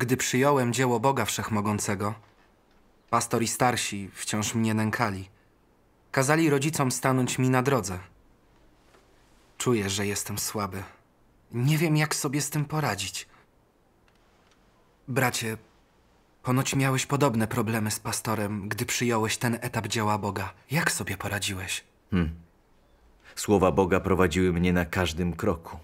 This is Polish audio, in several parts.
Gdy przyjąłem dzieło Boga Wszechmogącego, pastor i starsi wciąż mnie nękali. Kazali rodzicom stanąć mi na drodze. Czuję, że jestem słaby. Nie wiem, jak sobie z tym poradzić. Bracie, ponoć miałeś podobne problemy z pastorem, gdy przyjąłeś ten etap dzieła Boga. Jak sobie poradziłeś? Hmm. Słowa Boga prowadziły mnie na każdym kroku.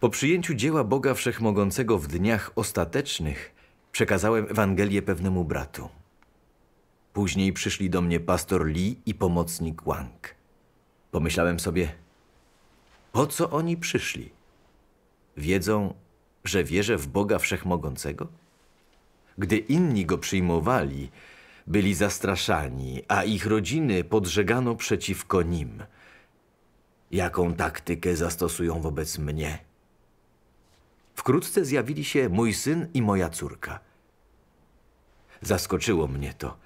Po przyjęciu dzieła Boga Wszechmogącego w dniach ostatecznych przekazałem Ewangelię pewnemu bratu. Później przyszli do mnie pastor Lee i pomocnik Wang. Pomyślałem sobie, po co oni przyszli? Wiedzą, że wierzę w Boga Wszechmogącego? Gdy inni go przyjmowali, byli zastraszani, a ich rodziny podżegano przeciwko nim. Jaką taktykę zastosują wobec mnie? Wkrótce zjawili się mój syn i moja córka. Zaskoczyło mnie to.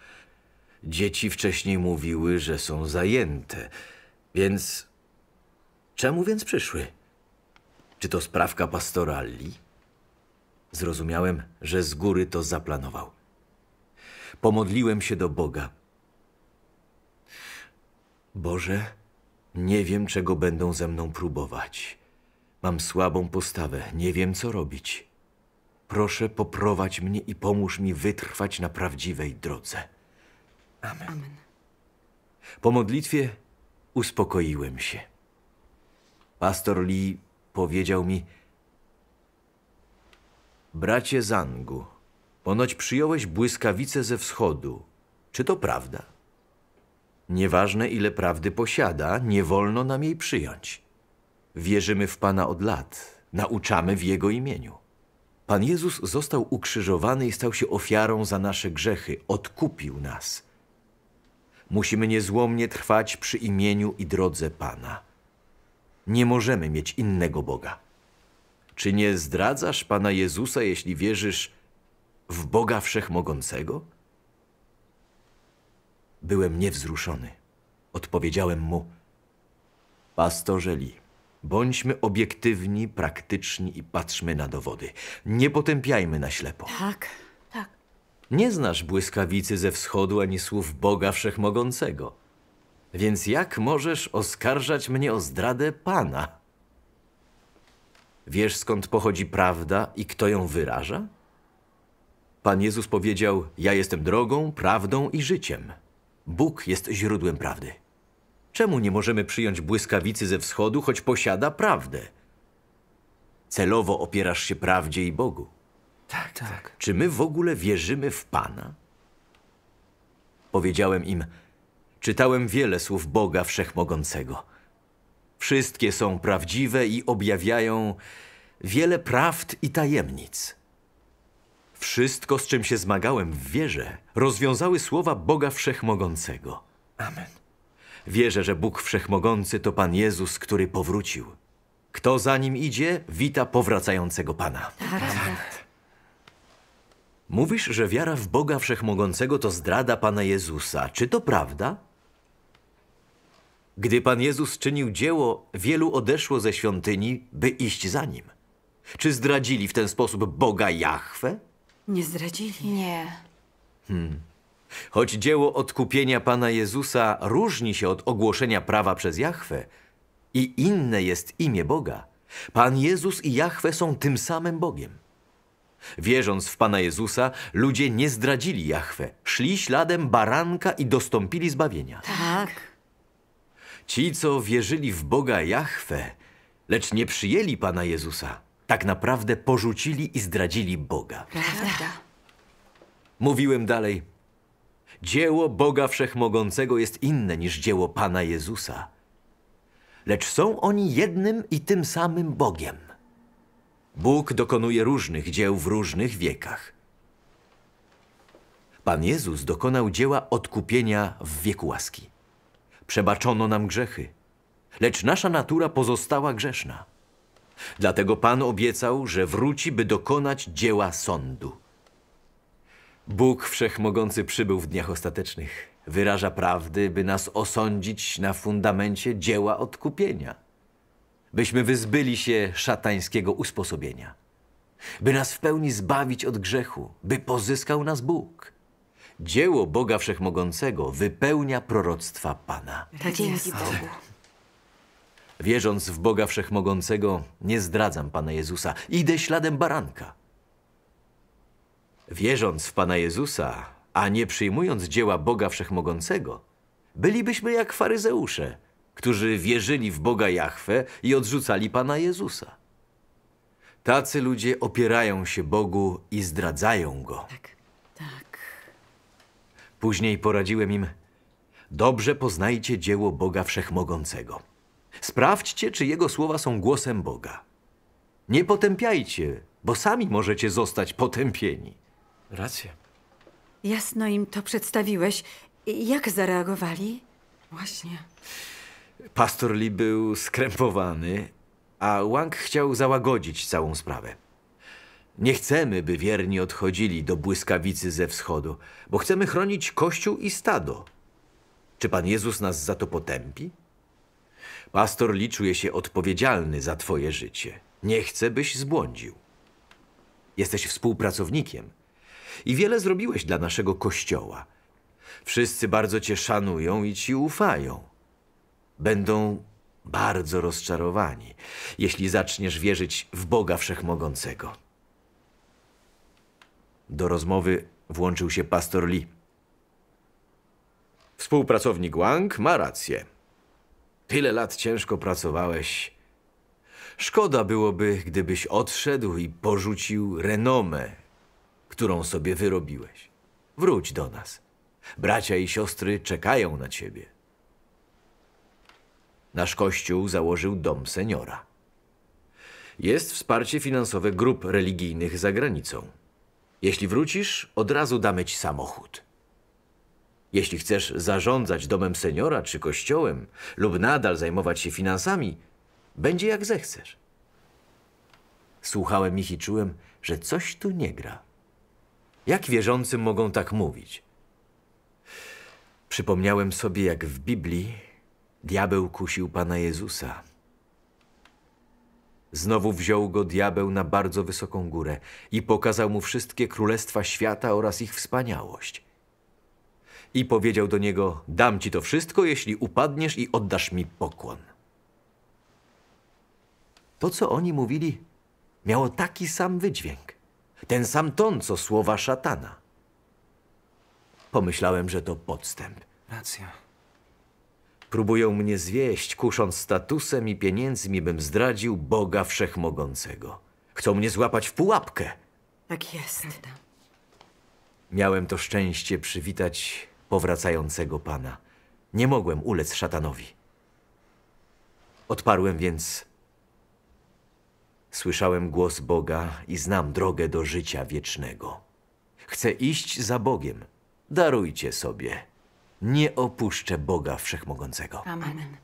Dzieci wcześniej mówiły, że są zajęte, więc... Czemu więc przyszły? Czy to sprawka pastorali? Zrozumiałem, że z góry to zaplanował. Pomodliłem się do Boga. Boże, nie wiem, czego będą ze mną próbować. Mam słabą postawę, nie wiem co robić. Proszę poprowadź mnie i pomóż mi wytrwać na prawdziwej drodze. Amen. Amen. Po modlitwie uspokoiłem się. Pastor Lee powiedział mi: Bracie Zangu, ponoć przyjąłeś błyskawice ze wschodu. Czy to prawda? Nieważne ile prawdy posiada, nie wolno nam jej przyjąć. Wierzymy w Pana od lat, nauczamy w Jego imieniu. Pan Jezus został ukrzyżowany i stał się ofiarą za nasze grzechy, odkupił nas. Musimy niezłomnie trwać przy imieniu i drodze Pana. Nie możemy mieć innego Boga. Czy nie zdradzasz Pana Jezusa, jeśli wierzysz w Boga Wszechmogącego? Byłem niewzruszony. Odpowiedziałem mu, pastorze Lee, Bądźmy obiektywni, praktyczni i patrzmy na dowody. Nie potępiajmy na ślepo. Tak, tak. Nie znasz błyskawicy ze wschodu ani słów Boga Wszechmogącego. Więc jak możesz oskarżać mnie o zdradę Pana? Wiesz skąd pochodzi prawda i kto ją wyraża? Pan Jezus powiedział: Ja jestem drogą, prawdą i życiem. Bóg jest źródłem prawdy. Czemu nie możemy przyjąć błyskawicy ze wschodu, choć posiada prawdę? Celowo opierasz się prawdzie i Bogu. Tak, tak, tak. Czy my w ogóle wierzymy w Pana? Powiedziałem im, czytałem wiele słów Boga Wszechmogącego. Wszystkie są prawdziwe i objawiają wiele prawd i tajemnic. Wszystko, z czym się zmagałem w wierze, rozwiązały słowa Boga Wszechmogącego. Amen. Wierzę, że Bóg Wszechmogący to Pan Jezus, który powrócił. Kto za nim idzie, wita powracającego Pana. Tak, tak. Mówisz, że wiara w Boga Wszechmogącego to zdrada Pana Jezusa. Czy to prawda? Gdy Pan Jezus czynił dzieło, wielu odeszło ze świątyni, by iść za Nim. Czy zdradzili w ten sposób Boga Jachwę? Nie zdradzili. Nie. Hmm. Choć dzieło odkupienia Pana Jezusa różni się od ogłoszenia prawa przez Jahwe i inne jest imię Boga, Pan Jezus i Jahwe są tym samym Bogiem. Wierząc w Pana Jezusa, ludzie nie zdradzili Jahwe. Szli śladem baranka i dostąpili zbawienia. Tak. Ci, co wierzyli w Boga Jahwe, lecz nie przyjęli Pana Jezusa, tak naprawdę porzucili i zdradzili Boga. Prawda. Mówiłem dalej, Dzieło Boga Wszechmogącego jest inne niż dzieło Pana Jezusa. Lecz są oni jednym i tym samym Bogiem. Bóg dokonuje różnych dzieł w różnych wiekach. Pan Jezus dokonał dzieła odkupienia w wieku łaski. Przebaczono nam grzechy, lecz nasza natura pozostała grzeszna. Dlatego Pan obiecał, że wróci, by dokonać dzieła sądu. Bóg Wszechmogący przybył w dniach ostatecznych. Wyraża prawdy, by nas osądzić na fundamencie dzieła odkupienia. Byśmy wyzbyli się szatańskiego usposobienia. By nas w pełni zbawić od grzechu, by pozyskał nas Bóg. Dzieło Boga Wszechmogącego wypełnia proroctwa Pana. Tak Dzięki Bogu. Wierząc w Boga Wszechmogącego, nie zdradzam Pana Jezusa. Idę śladem baranka. Wierząc w Pana Jezusa, a nie przyjmując dzieła Boga Wszechmogącego, bylibyśmy jak faryzeusze, którzy wierzyli w Boga Jahwe i odrzucali Pana Jezusa. Tacy ludzie opierają się Bogu i zdradzają Go. Tak, tak. Później poradziłem im, dobrze poznajcie dzieło Boga Wszechmogącego. Sprawdźcie, czy Jego słowa są głosem Boga. Nie potępiajcie, bo sami możecie zostać potępieni. Rację. Jasno im to przedstawiłeś. Jak zareagowali? Właśnie. Pastor Lee był skrępowany, a Wang chciał załagodzić całą sprawę. Nie chcemy, by wierni odchodzili do błyskawicy ze wschodu, bo chcemy chronić kościół i stado. Czy Pan Jezus nas za to potępi? Pastor Lee czuje się odpowiedzialny za Twoje życie. Nie chce, byś zbłądził. Jesteś współpracownikiem – i wiele zrobiłeś dla naszego kościoła. Wszyscy bardzo cię szanują i ci ufają. Będą bardzo rozczarowani, jeśli zaczniesz wierzyć w Boga Wszechmogącego. Do rozmowy włączył się pastor Lee. Współpracownik Wang ma rację. Tyle lat ciężko pracowałeś. Szkoda byłoby, gdybyś odszedł i porzucił renomę, którą sobie wyrobiłeś. Wróć do nas. Bracia i siostry czekają na ciebie. Nasz kościół założył Dom Seniora. Jest wsparcie finansowe grup religijnych za granicą. Jeśli wrócisz, od razu damy ci samochód. Jeśli chcesz zarządzać domem seniora czy kościołem lub nadal zajmować się finansami, będzie jak zechcesz. Słuchałem ich i czułem, że coś tu nie gra. Jak wierzący mogą tak mówić? Przypomniałem sobie, jak w Biblii diabeł kusił Pana Jezusa. Znowu wziął go diabeł na bardzo wysoką górę i pokazał mu wszystkie królestwa świata oraz ich wspaniałość. I powiedział do niego, dam ci to wszystko, jeśli upadniesz i oddasz mi pokłon. To, co oni mówili, miało taki sam wydźwięk. Ten sam ton, co słowa szatana. Pomyślałem, że to podstęp. Racja. Próbują mnie zwieść, kusząc statusem i pieniędzmi, bym zdradził Boga Wszechmogącego. Chcą mnie złapać w pułapkę. Tak jest. Prawda. Miałem to szczęście przywitać powracającego pana. Nie mogłem ulec szatanowi. Odparłem więc Słyszałem głos Boga i znam drogę do życia wiecznego. Chcę iść za Bogiem. Darujcie sobie. Nie opuszczę Boga Wszechmogącego. Amen.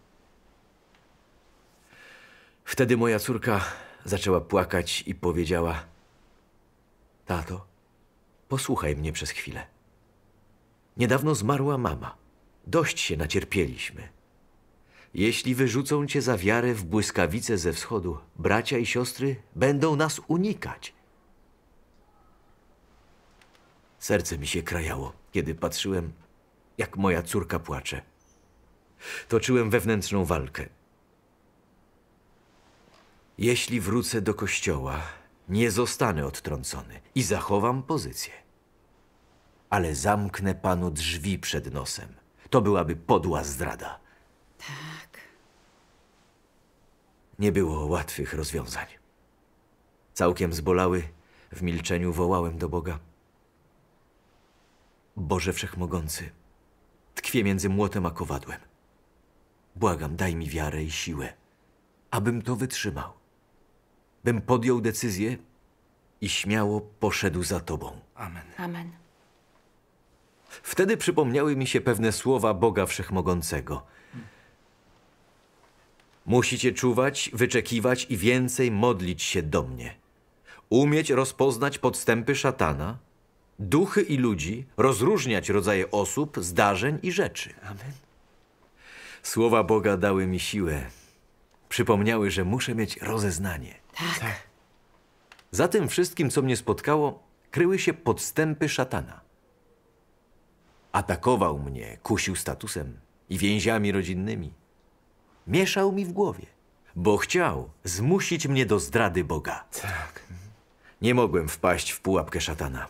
Wtedy moja córka zaczęła płakać i powiedziała: Tato, posłuchaj mnie przez chwilę. Niedawno zmarła mama. Dość się nacierpieliśmy. Jeśli wyrzucą cię za wiarę w błyskawice ze wschodu, bracia i siostry będą nas unikać. Serce mi się krajało, kiedy patrzyłem, jak moja córka płacze. Toczyłem wewnętrzną walkę. Jeśli wrócę do kościoła, nie zostanę odtrącony i zachowam pozycję. Ale zamknę panu drzwi przed nosem. To byłaby podła zdrada. Tak. Nie było łatwych rozwiązań. Całkiem zbolały, w milczeniu wołałem do Boga. Boże Wszechmogący, tkwię między młotem a kowadłem. Błagam, daj mi wiarę i siłę, abym to wytrzymał. Bym podjął decyzję i śmiało poszedł za Tobą. Amen. Amen. Wtedy przypomniały mi się pewne słowa Boga Wszechmogącego – Musicie czuwać, wyczekiwać i więcej modlić się do mnie. Umieć rozpoznać podstępy szatana, duchy i ludzi, rozróżniać rodzaje osób, zdarzeń i rzeczy. Amen. Słowa Boga dały mi siłę. Przypomniały, że muszę mieć rozeznanie. Tak. tak. Za tym wszystkim, co mnie spotkało, kryły się podstępy szatana. Atakował mnie, kusił statusem i więziami rodzinnymi mieszał mi w głowie, bo chciał zmusić mnie do zdrady Boga. Tak. Nie mogłem wpaść w pułapkę szatana.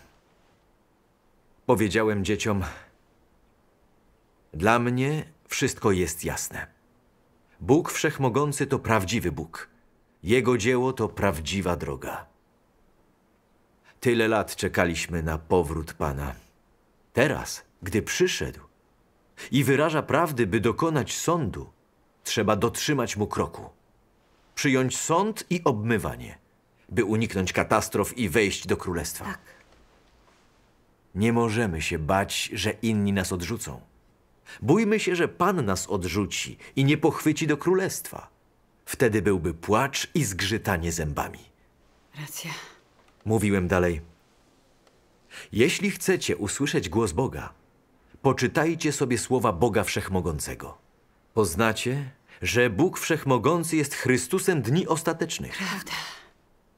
Powiedziałem dzieciom, dla mnie wszystko jest jasne. Bóg Wszechmogący to prawdziwy Bóg. Jego dzieło to prawdziwa droga. Tyle lat czekaliśmy na powrót Pana. Teraz, gdy przyszedł i wyraża prawdy, by dokonać sądu, Trzeba dotrzymać mu kroku. Przyjąć sąd i obmywanie, by uniknąć katastrof i wejść do królestwa. Tak. Nie możemy się bać, że inni nas odrzucą. Bójmy się, że Pan nas odrzuci i nie pochwyci do królestwa. Wtedy byłby płacz i zgrzytanie zębami. Racja. Mówiłem dalej. Jeśli chcecie usłyszeć głos Boga, poczytajcie sobie słowa Boga Wszechmogącego. Poznacie, że Bóg Wszechmogący jest Chrystusem dni ostatecznych. Prawda.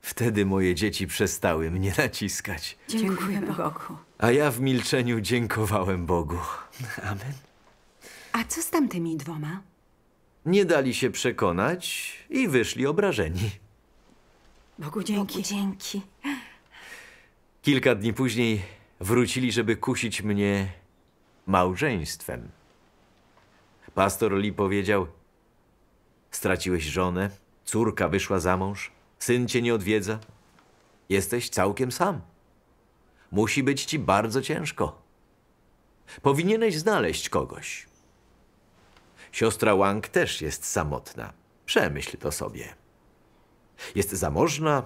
Wtedy moje dzieci przestały mnie naciskać. Dziękuję Bogu. A ja w milczeniu dziękowałem Bogu. Amen. A co z tamtymi dwoma? Nie dali się przekonać i wyszli obrażeni. Bogu dzięki. Bogu dzięki. Kilka dni później wrócili, żeby kusić mnie małżeństwem. Pastor Lee powiedział, Straciłeś żonę, córka wyszła za mąż, syn cię nie odwiedza. Jesteś całkiem sam. Musi być ci bardzo ciężko. Powinieneś znaleźć kogoś. Siostra Wang też jest samotna. Przemyśl to sobie. Jest zamożna,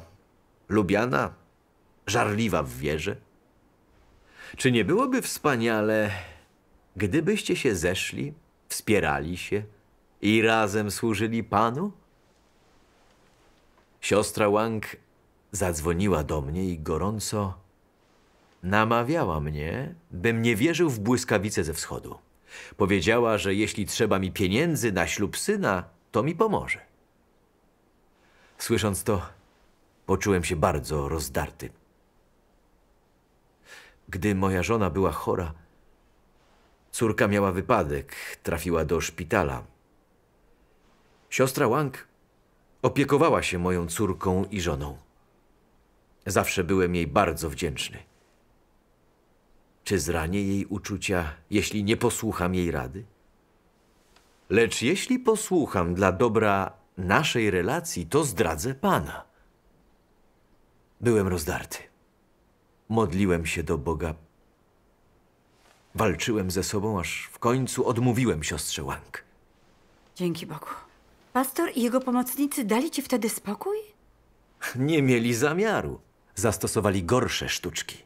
lubiana, żarliwa w wierze. Czy nie byłoby wspaniale, gdybyście się zeszli, wspierali się, i razem służyli Panu? Siostra Wang zadzwoniła do mnie i gorąco namawiała mnie, bym nie wierzył w błyskawice ze wschodu. Powiedziała, że jeśli trzeba mi pieniędzy na ślub syna, to mi pomoże. Słysząc to, poczułem się bardzo rozdarty. Gdy moja żona była chora, córka miała wypadek, trafiła do szpitala. Siostra Wang opiekowała się moją córką i żoną. Zawsze byłem jej bardzo wdzięczny. Czy zranię jej uczucia, jeśli nie posłucham jej rady? Lecz jeśli posłucham dla dobra naszej relacji, to zdradzę Pana. Byłem rozdarty. Modliłem się do Boga. Walczyłem ze sobą, aż w końcu odmówiłem siostrze Łank. Dzięki Bogu. Pastor i jego pomocnicy dali ci wtedy spokój? Nie mieli zamiaru. Zastosowali gorsze sztuczki.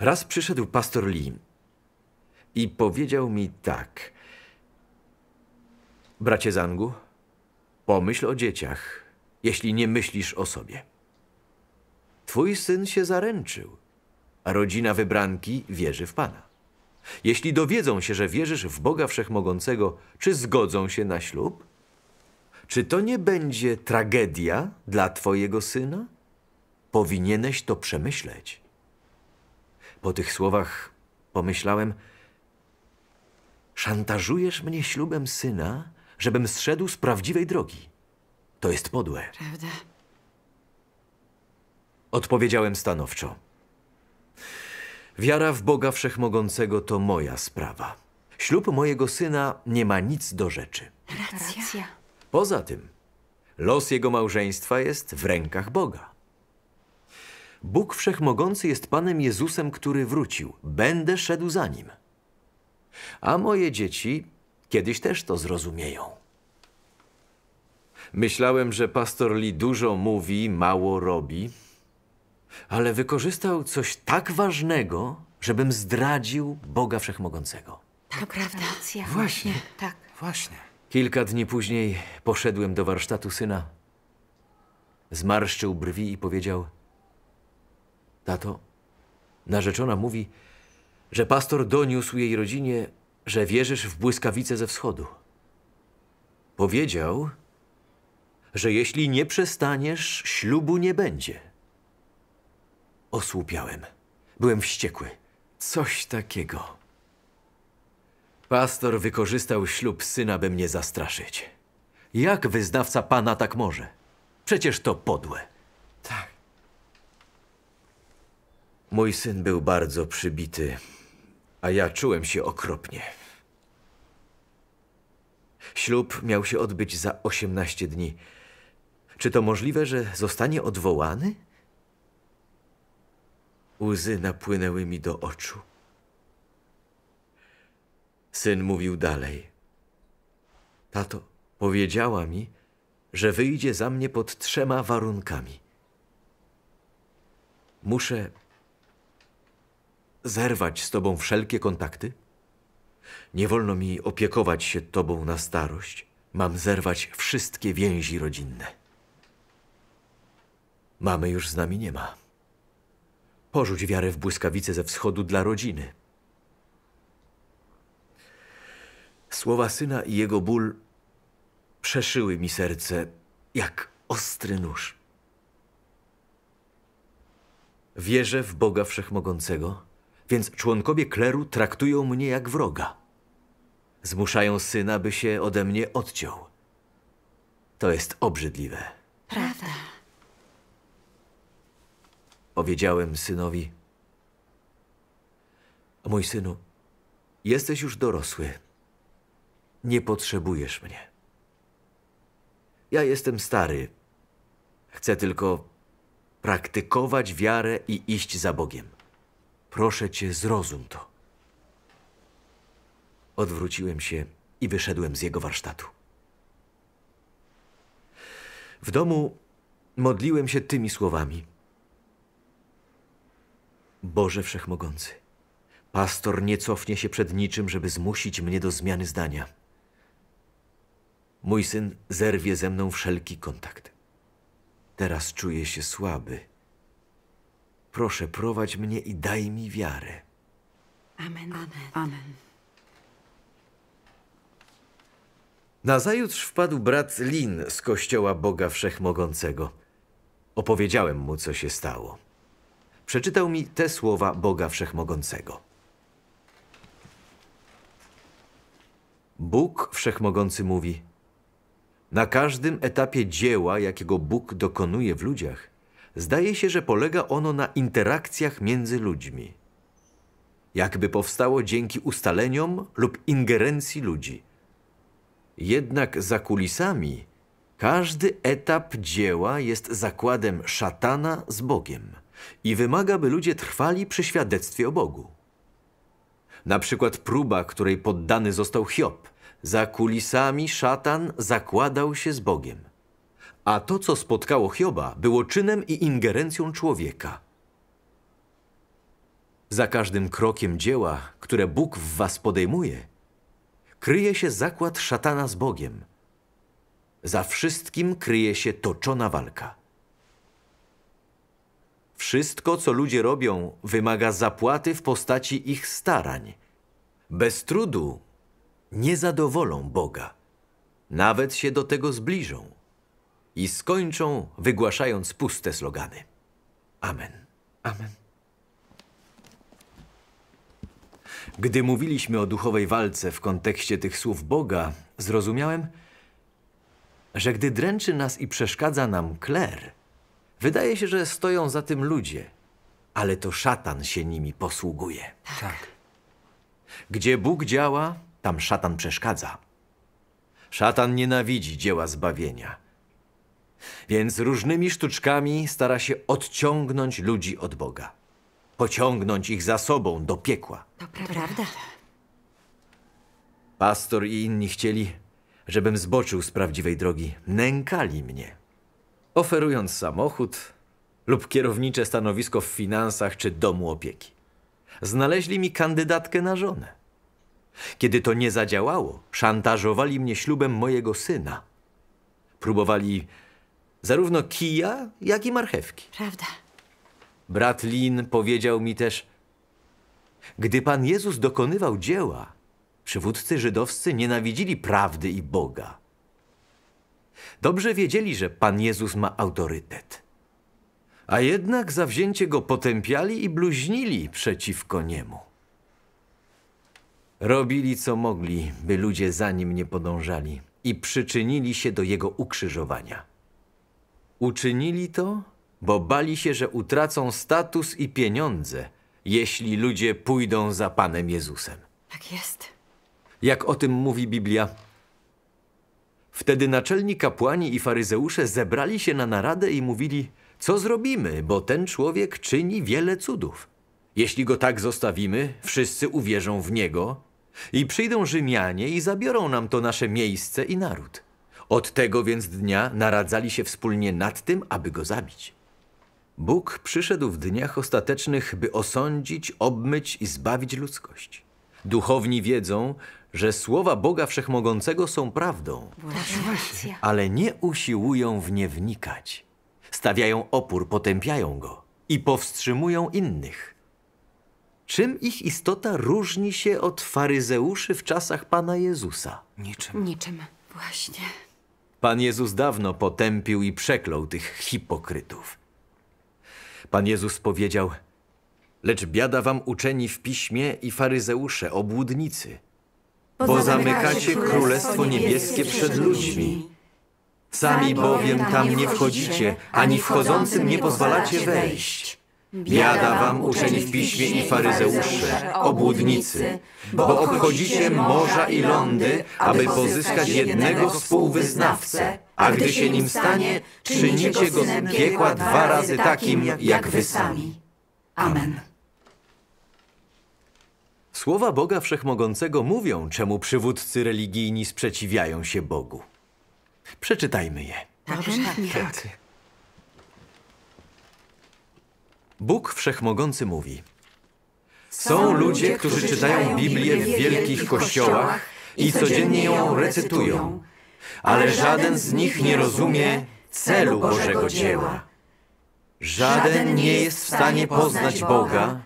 Raz przyszedł pastor Lee i powiedział mi tak. Bracie Zangu, pomyśl o dzieciach, jeśli nie myślisz o sobie. Twój syn się zaręczył, a rodzina wybranki wierzy w Pana. Jeśli dowiedzą się, że wierzysz w Boga Wszechmogącego, czy zgodzą się na ślub? Czy to nie będzie tragedia dla Twojego syna? Powinieneś to przemyśleć. Po tych słowach pomyślałem, szantażujesz mnie ślubem syna, żebym zszedł z prawdziwej drogi. To jest podłe. Prawda. Odpowiedziałem stanowczo. Wiara w Boga Wszechmogącego to moja sprawa. Ślub mojego syna nie ma nic do rzeczy. Racja. Poza tym, los jego małżeństwa jest w rękach Boga. Bóg Wszechmogący jest Panem Jezusem, który wrócił. Będę szedł za Nim. A moje dzieci kiedyś też to zrozumieją. Myślałem, że pastor Lee dużo mówi, mało robi ale wykorzystał coś tak ważnego, żebym zdradził Boga Wszechmogącego. Tak, to prawda. Racja. Właśnie. Tak. Właśnie. Kilka dni później poszedłem do warsztatu syna. Zmarszczył brwi i powiedział: Tato, narzeczona mówi, że pastor doniósł jej rodzinie, że wierzysz w błyskawice ze wschodu. Powiedział, że jeśli nie przestaniesz, ślubu nie będzie. Osłupiałem. Byłem wściekły. Coś takiego. Pastor wykorzystał ślub syna, by mnie zastraszyć. Jak wyznawca pana tak może? Przecież to podłe. Tak. Mój syn był bardzo przybity, a ja czułem się okropnie. Ślub miał się odbyć za 18 dni. Czy to możliwe, że zostanie odwołany? Łzy napłynęły mi do oczu. Syn mówił dalej. Tato, powiedziała mi, że wyjdzie za mnie pod trzema warunkami. Muszę zerwać z tobą wszelkie kontakty. Nie wolno mi opiekować się tobą na starość. Mam zerwać wszystkie więzi rodzinne. Mamy już z nami nie ma. Porzuć wiarę w błyskawice ze wschodu dla rodziny. Słowa syna i jego ból przeszyły mi serce jak ostry nóż. Wierzę w Boga Wszechmogącego, więc członkowie kleru traktują mnie jak wroga. Zmuszają syna, by się ode mnie odciął. To jest obrzydliwe. Prawda. Powiedziałem synowi: Mój synu, jesteś już dorosły. Nie potrzebujesz mnie. Ja jestem stary. Chcę tylko praktykować wiarę i iść za Bogiem. Proszę cię, zrozum to. Odwróciłem się i wyszedłem z jego warsztatu. W domu modliłem się tymi słowami. Boże Wszechmogący, pastor nie cofnie się przed niczym, żeby zmusić mnie do zmiany zdania. Mój syn zerwie ze mną wszelki kontakt. Teraz czuję się słaby. Proszę, prowadź mnie i daj mi wiarę. Amen. Amen. Amen. Nazajutrz wpadł brat Lin z kościoła Boga Wszechmogącego. Opowiedziałem mu, co się stało przeczytał mi te słowa Boga Wszechmogącego. Bóg Wszechmogący mówi: Na każdym etapie dzieła, jakiego Bóg dokonuje w ludziach, zdaje się, że polega ono na interakcjach między ludźmi. Jakby powstało dzięki ustaleniom lub ingerencji ludzi. Jednak za kulisami każdy etap dzieła jest zakładem szatana z Bogiem i wymaga, by ludzie trwali przy świadectwie o Bogu. Na przykład próba, której poddany został Hiob. Za kulisami szatan zakładał się z Bogiem. A to, co spotkało Hioba, było czynem i ingerencją człowieka. Za każdym krokiem dzieła, które Bóg w was podejmuje, kryje się zakład szatana z Bogiem. Za wszystkim kryje się toczona walka wszystko, co ludzie robią, wymaga zapłaty w postaci ich starań. Bez trudu nie zadowolą Boga, nawet się do tego zbliżą i skończą wygłaszając puste slogany. Amen. Amen. Gdy mówiliśmy o duchowej walce w kontekście tych słów Boga, zrozumiałem, że gdy dręczy nas i przeszkadza nam kler, Wydaje się, że stoją za tym ludzie, ale to szatan się nimi posługuje. Tak. tak. Gdzie Bóg działa, tam szatan przeszkadza. Szatan nienawidzi dzieła zbawienia. Więc różnymi sztuczkami stara się odciągnąć ludzi od Boga. Pociągnąć ich za sobą do piekła. To prawda. Pastor i inni chcieli, żebym zboczył z prawdziwej drogi. Nękali mnie oferując samochód lub kierownicze stanowisko w finansach czy domu opieki. Znaleźli mi kandydatkę na żonę. Kiedy to nie zadziałało, szantażowali mnie ślubem mojego syna. Próbowali zarówno kija, jak i marchewki. Prawda. Brat Lin powiedział mi też, gdy Pan Jezus dokonywał dzieła, przywódcy żydowscy nienawidzili prawdy i Boga. Dobrze wiedzieli, że Pan Jezus ma autorytet. A jednak zawzięcie go potępiali i bluźnili przeciwko niemu. Robili co mogli, by ludzie za nim nie podążali i przyczynili się do jego ukrzyżowania. Uczynili to, bo bali się, że utracą status i pieniądze, jeśli ludzie pójdą za Panem Jezusem. Tak jest. Jak o tym mówi Biblia, Wtedy naczelni kapłani i faryzeusze zebrali się na naradę i mówili: Co zrobimy, bo ten człowiek czyni wiele cudów. Jeśli go tak zostawimy, wszyscy uwierzą w niego i przyjdą Rzymianie i zabiorą nam to nasze miejsce i naród. Od tego więc dnia naradzali się wspólnie nad tym, aby go zabić. Bóg przyszedł w dniach ostatecznych, by osądzić, obmyć i zbawić ludzkość. Duchowni wiedzą, że słowa Boga Wszechmogącego są prawdą, ale nie usiłują w nie wnikać. Stawiają opór, potępiają go i powstrzymują innych. Czym ich istota różni się od faryzeuszy w czasach Pana Jezusa? Niczym. Niczym, właśnie. Pan Jezus dawno potępił i przeklął tych hipokrytów. Pan Jezus powiedział, lecz biada wam uczeni w piśmie i faryzeusze, obłudnicy – bo zamykacie Królestwo Niebieskie przed ludźmi. Sami bowiem tam nie wchodzicie, ani wchodzącym nie pozwalacie wejść. Biada wam uczeni w piśmie i faryzeusze, obłudnicy, bo obchodzicie morza i lądy, aby pozyskać jednego współwyznawcę, a gdy się nim stanie, czynicie go z piekła dwa razy takim, jak wy sami. Amen. Słowa Boga Wszechmogącego mówią, czemu przywódcy religijni sprzeciwiają się Bogu. Przeczytajmy je. Tak, Dobrze, tak. tak. Bóg Wszechmogący mówi: Są ludzie, którzy czytają Biblię w wielkich kościołach i codziennie ją recytują, ale żaden z nich nie rozumie celu Bożego dzieła. Żaden nie jest w stanie poznać Boga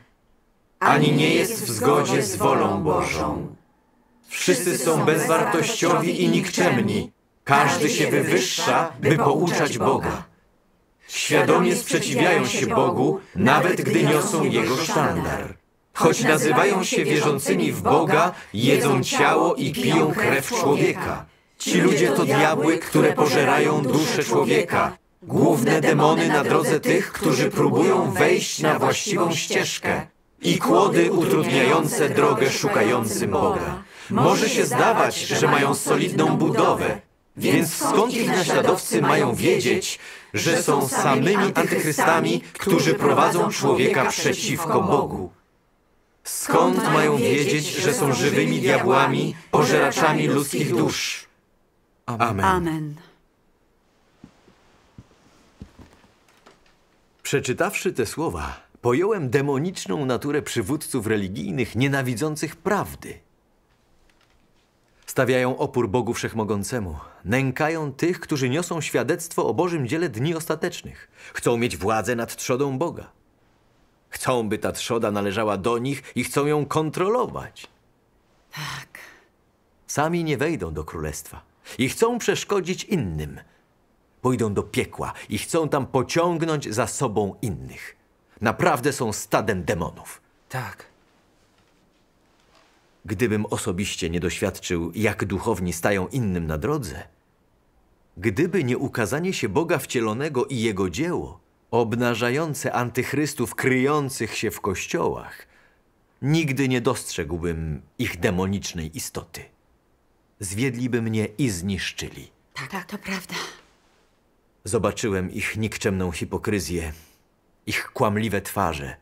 ani nie jest w zgodzie z wolą Bożą. Wszyscy są bezwartościowi i nikczemni. Każdy się wywyższa, by pouczać Boga. Świadomie sprzeciwiają się Bogu, nawet gdy niosą Jego sztandar. Choć nazywają się wierzącymi w Boga, jedzą ciało i piją krew człowieka. Ci ludzie to diabły, które pożerają duszę człowieka. Główne demony na drodze tych, którzy próbują wejść na właściwą ścieżkę i kłody utrudniające drogę szukającym Boga. Może się zdawać, że mają solidną budowę, więc skąd ich naśladowcy mają wiedzieć, że są samymi antychrystami, którzy prowadzą człowieka przeciwko Bogu? Skąd mają wiedzieć, że są żywymi diabłami, pożeraczami ludzkich dusz? Amen. Amen. Przeczytawszy te słowa, pojąłem demoniczną naturę przywódców religijnych nienawidzących prawdy. Stawiają opór Bogu Wszechmogącemu, nękają tych, którzy niosą świadectwo o Bożym dziele dni ostatecznych. Chcą mieć władzę nad trzodą Boga. Chcą, by ta trzoda należała do nich i chcą ją kontrolować. Tak. Sami nie wejdą do królestwa i chcą przeszkodzić innym. Pójdą do piekła i chcą tam pociągnąć za sobą innych naprawdę są stadem demonów. Tak. Gdybym osobiście nie doświadczył, jak duchowni stają innym na drodze, gdyby nie ukazanie się Boga wcielonego i Jego dzieło, obnażające antychrystów kryjących się w kościołach, nigdy nie dostrzegłbym ich demonicznej istoty. Zwiedliby mnie i zniszczyli. Tak, tak, to prawda. Zobaczyłem ich nikczemną hipokryzję ich kłamliwe twarze,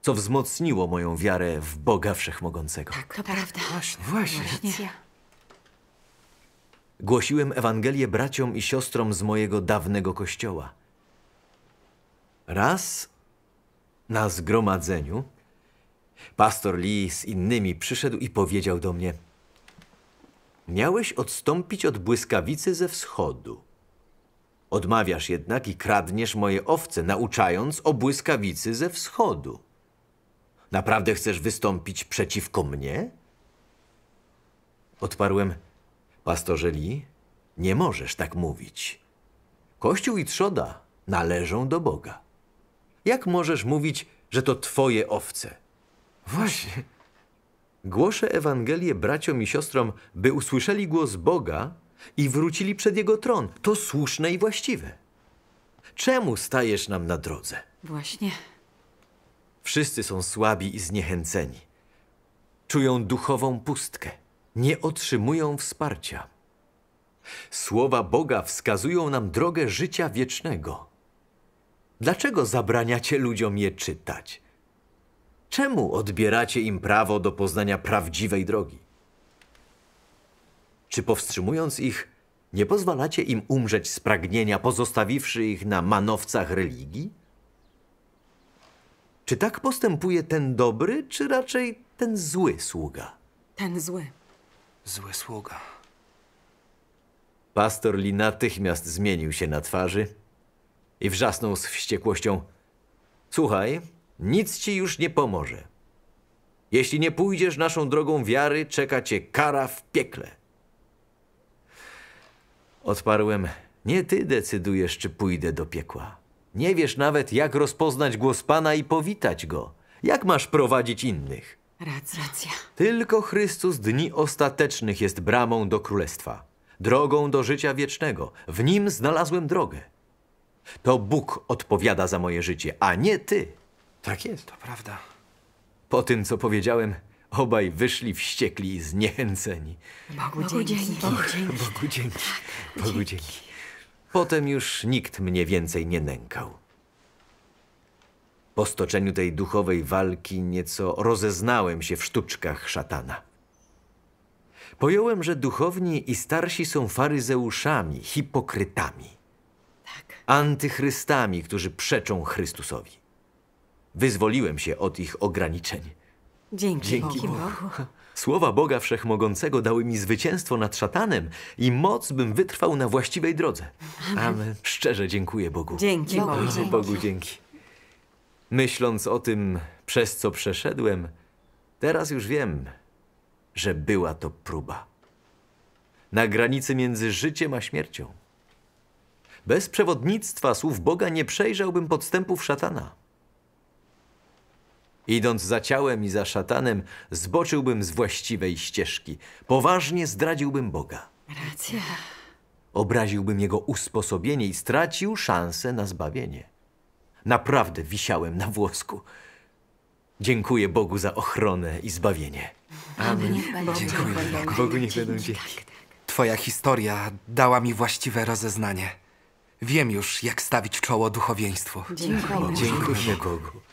co wzmocniło moją wiarę w Boga Wszechmogącego. Tak, to prawda. Właśnie, właśnie. Głosiłem Ewangelię braciom i siostrom z mojego dawnego kościoła. Raz na zgromadzeniu pastor Lee z innymi przyszedł i powiedział do mnie: Miałeś odstąpić od błyskawicy ze wschodu. Odmawiasz jednak i kradniesz moje owce, nauczając o błyskawicy ze wschodu. Naprawdę chcesz wystąpić przeciwko mnie? Odparłem, pastorze Li, nie możesz tak mówić. Kościół i trzoda należą do Boga. Jak możesz mówić, że to twoje owce? Właśnie. Głoszę Ewangelię braciom i siostrom, by usłyszeli głos Boga i wrócili przed jego tron. To słuszne i właściwe. Czemu stajesz nam na drodze? Właśnie. Wszyscy są słabi i zniechęceni. Czują duchową pustkę. Nie otrzymują wsparcia. Słowa Boga wskazują nam drogę życia wiecznego. Dlaczego zabraniacie ludziom je czytać? Czemu odbieracie im prawo do poznania prawdziwej drogi? Czy powstrzymując ich, nie pozwalacie im umrzeć z pragnienia, pozostawiwszy ich na manowcach religii? Czy tak postępuje ten dobry, czy raczej ten zły sługa? Ten zły. Zły sługa. Pastor Li natychmiast zmienił się na twarzy i wrzasnął z wściekłością. Słuchaj, nic ci już nie pomoże. Jeśli nie pójdziesz naszą drogą wiary, czeka cię kara w piekle. Odparłem, nie ty decydujesz, czy pójdę do piekła. Nie wiesz nawet, jak rozpoznać głos Pana i powitać Go. Jak masz prowadzić innych? Rac, racja. Tylko Chrystus dni ostatecznych jest bramą do królestwa, drogą do życia wiecznego. W Nim znalazłem drogę. To Bóg odpowiada za moje życie, a nie ty. Tak jest. To prawda. Po tym, co powiedziałem, Obaj wyszli wściekli i zniechęceni. Bogu, dzięki. Bogu dzięki. Bogu dzięki. Tak, Bogu dzięki. Potem już nikt mnie więcej nie nękał. Po stoczeniu tej duchowej walki nieco rozeznałem się w sztuczkach szatana. Pojąłem, że duchowni i starsi są faryzeuszami, hipokrytami. Tak. Antychrystami, którzy przeczą Chrystusowi. Wyzwoliłem się od ich ograniczeń. Dzięki, Dzięki Bogu. Bogu. Słowa Boga Wszechmogącego dały mi zwycięstwo nad szatanem i moc, bym wytrwał na właściwej drodze. Amen. Szczerze dziękuję Bogu. Dzięki Bogu. Bogu dzięki. Bogu dzięki. Myśląc o tym, przez co przeszedłem, teraz już wiem, że była to próba. Na granicy między życiem a śmiercią. Bez przewodnictwa słów Boga nie przejrzałbym podstępów szatana. Idąc za ciałem i za szatanem, zboczyłbym z właściwej ścieżki. Poważnie zdradziłbym Boga. Racja. Obraziłbym jego usposobienie i stracił szansę na zbawienie. Naprawdę wisiałem na włosku. Dziękuję Bogu za ochronę i zbawienie. Amen. Dziękuję Bogu. Bogu niech będą tak, dzięki. Tak. Twoja historia dała mi właściwe rozeznanie. Wiem już, jak stawić czoło duchowieństwu. Dziękuję. Dziękuję Bogu.